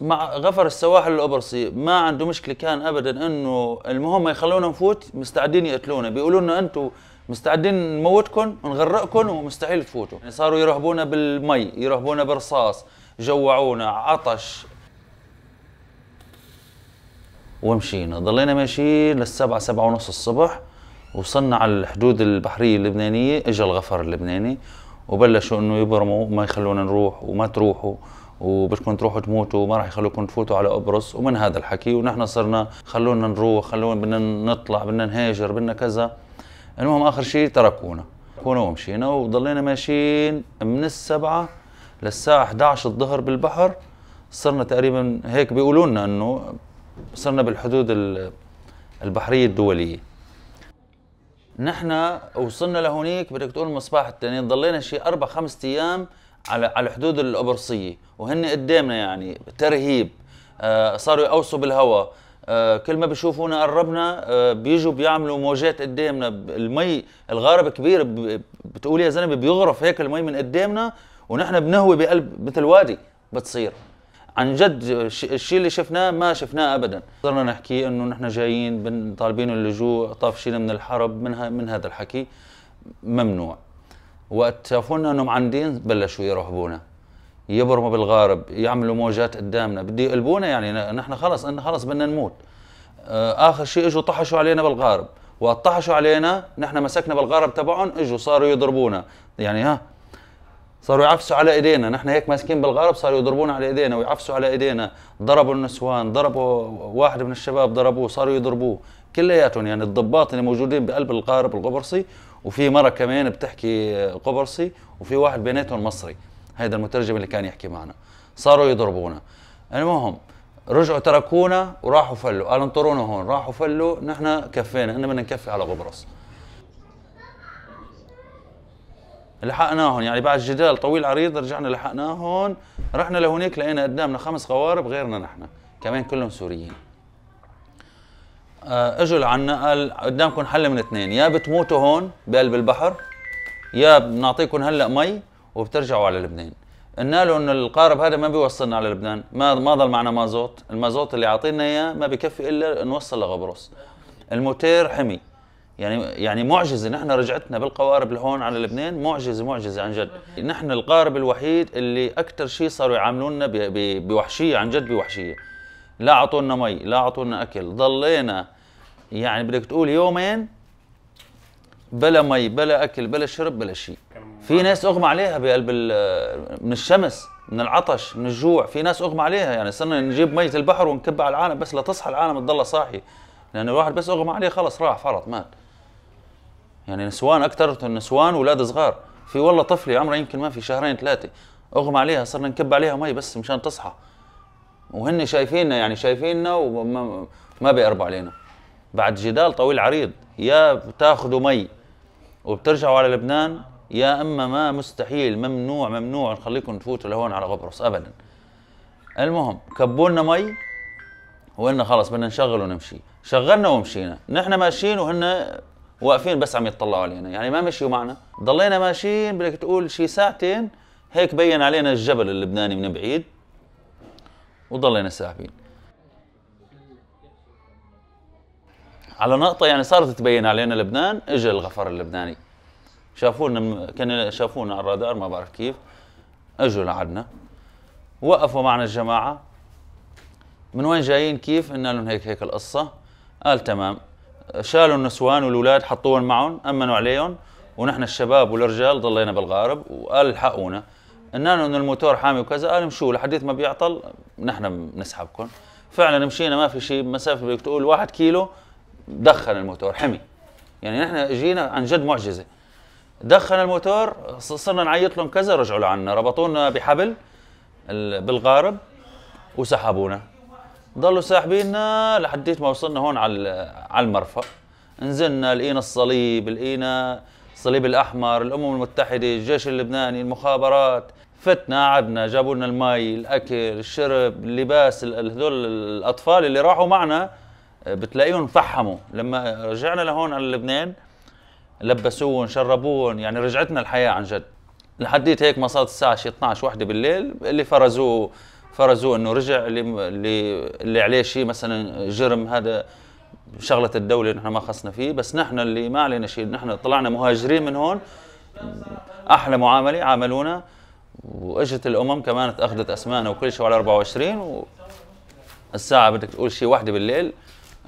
مع غفر السواحل الأبرصي ما عنده مشكلة كان أبدا أنه ما يخلونا نفوت مستعدين يقتلونا بيقولوا لنا أنتم مستعدين نموتكم ونغرقكم ومستحيل تفوتوا يعني صاروا يرهبونا بالمي يرهبونا برصاص جوعونا عطش ومشينا ضلينا ماشيين للسبعة سبعة ونص الصبح وصلنا على الحدود البحرية اللبنانية اجى الغفر اللبناني وبلشوا انه يبرموا وما يخلونا نروح وما تروحوا وبدكم تروحوا تموتوا ما راح يخلوكم تفوتوا على قبرص ومن هذا الحكي ونحن صرنا خلونا نروح خلونا بدنا نطلع بدنا نهاجر بدنا كذا المهم اخر شيء تركونا تركونا ومشينا وضلينا ماشيين من السبعة للساعة 11 الظهر بالبحر صرنا تقريبا هيك بيقولوا لنا انه صرنا بالحدود البحرية الدولية نحن وصلنا لهونيك بدك تقول المصباح التنين ضلينا شيء أربع خمس أيام على على الحدود القبرصيه وهن قدامنا يعني ترهيب آه صاروا يقوصوا بالهواء آه كل ما بيشوفونا قربنا آه بيجوا بيعملوا موجات قدامنا المي الغارب كبير بتقول يا زلمه بيغرف هيك المي من قدامنا ونحن بنهوي بقلب مثل وادي بتصير عن جد الشيء اللي شفناه ما شفناه ابدا صرنا نحكي انه نحن جايين طالبين اللجوء طافشين من الحرب من من هذا الحكي ممنوع وقت شافونا انهم معندين بلشوا يرهبونا يبرموا بالغارب يعملوا موجات قدامنا بدي يقلبونا يعني نحن خلص ان خلص بدنا نموت آه، اخر شيء اجوا طحشوا علينا بالغارب وطحشوا علينا نحن مسكنا بالغارب تبعهم اجوا صاروا يضربونا يعني ها صاروا يعفسوا على ايدينا نحن هيك ماسكين بالغرب صاروا يضربونا على ايدينا ويعفسوا على ايدينا ضربوا النسوان ضربوا واحد من الشباب ضربوه صاروا يضربوه كلياتهم يعني الضباط اللي موجودين بقلب الغارب القبرصي وفي مره كمان بتحكي قبرصي وفي واحد بيناتهم مصري هذا المترجم اللي كان يحكي معنا صاروا يضربونا المهم رجعوا تركونا وراحوا فلوا قالوا انطرونا هون راحوا فلوا نحن كفينا هن بدنا نكفي على قبرص لحقناهم يعني بعد جدال طويل عريض رجعنا لحقناهم رحنا لهونيك لقينا قدامنا خمس قوارب غيرنا نحن كمان كلهم سوريين آه، اجوا لعنا قال قدامكم حل من اثنين يا بتموتوا هون بقلب البحر يا بنعطيكم هلا مي وبترجعوا على لبنان قلنا له انه القارب هذا ما بيوصلنا على لبنان ما ما ضل معنا مازوت المازوت اللي عاطينا اياه ما بكفي الا نوصل لغبرس الموتير حمي يعني يعني معجزه نحن رجعتنا بالقوارب لهون على لبنان معجزه معجزه عن جد نحن القارب الوحيد اللي اكثر شيء صاروا يعاملونا بوحشيه عن جد بوحشيه لا اعطونا مي لا اعطونا اكل ضلينا يعني بدك تقول يومين بلا مي بلا اكل بلا شرب بلا شيء في ناس اغمى عليها بقلب من الشمس من العطش من الجوع في ناس اغمى عليها يعني صرنا نجيب مية البحر ونكبها على العالم بس لتصحى العالم تضلها صاحي لانه الواحد بس اغمى عليه خلص راح فرط مات يعني نسوان اكثر نسوان واولاد صغار في والله طفله عمرها يمكن ما في شهرين ثلاثه اغمى عليها صرنا نكب عليها مي بس مشان تصحى وهن شايفيننا يعني شايفيننا وما ما بيقربوا علينا بعد جدال طويل عريض يا بتاخذوا مي وبترجعوا على لبنان يا اما ما مستحيل ممنوع ممنوع نخليكم تفوتوا لهون على قبرص ابدا المهم كبوا لنا مي وقلنا خلص بدنا نشغل ونمشي شغلنا ومشينا نحن ماشيين وهن واقفين بس عم يتطلعوا علينا يعني ما مشيوا معنا ضلينا ماشيين بدك تقول شي ساعتين هيك بين علينا الجبل اللبناني من بعيد وضلينا ساحبين على نقطه يعني صارت تبين علينا لبنان اجى الغفر اللبناني شافونا كان شافونا على الرادار ما بعرف كيف اجوا لعنا وقفوا معنا الجماعه من وين جايين كيف قلنا لهم هيك هيك القصه قال تمام شالوا النسوان والاولاد حطوهم معهم امنوا عليهم ونحن الشباب والرجال ضلينا بالغارب وقال الحقونا قلنا له انه الموتور حامي وكذا قال مشوا لحديت ما بيعطل نحن بنسحبكم فعلا مشينا ما في شيء مسافه بدك تقول واحد كيلو دخن الموتور حمي يعني نحن جينا عن جد معجزه دخن الموتور صرنا نعيط لهم كذا رجعوا لعنا ربطونا بحبل بالغارب وسحبونا ضلوا ساحبيننا لحديت ما وصلنا هون على على المرفأ نزلنا لقينا الصليب لقينا الصليب الاحمر الامم المتحده الجيش اللبناني المخابرات فتنا قعدنا جابوا لنا المي الاكل الشرب اللباس هذول الاطفال اللي راحوا معنا بتلاقيهم فحموا لما رجعنا لهون على لبنان لبسوهم شربوهم يعني رجعتنا الحياه عن جد لحديت هيك ما صارت الساعه شي 12 وحده بالليل اللي فرزوه فرزوه انه رجع اللي اللي, اللي عليه شيء مثلا جرم هذا شغله الدوله نحن ما خصنا فيه بس نحن اللي ما علينا شيء نحن طلعنا مهاجرين من هون احلى معامله عاملونا واجت الامم كمان اخذت اسمائنا وكل شيء على 24 والساعه بدك تقول شيء وحدة بالليل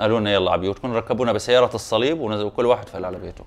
قالوا لنا يلا على بيوتكم ركبونا بسياره الصليب وكل واحد فل على بيته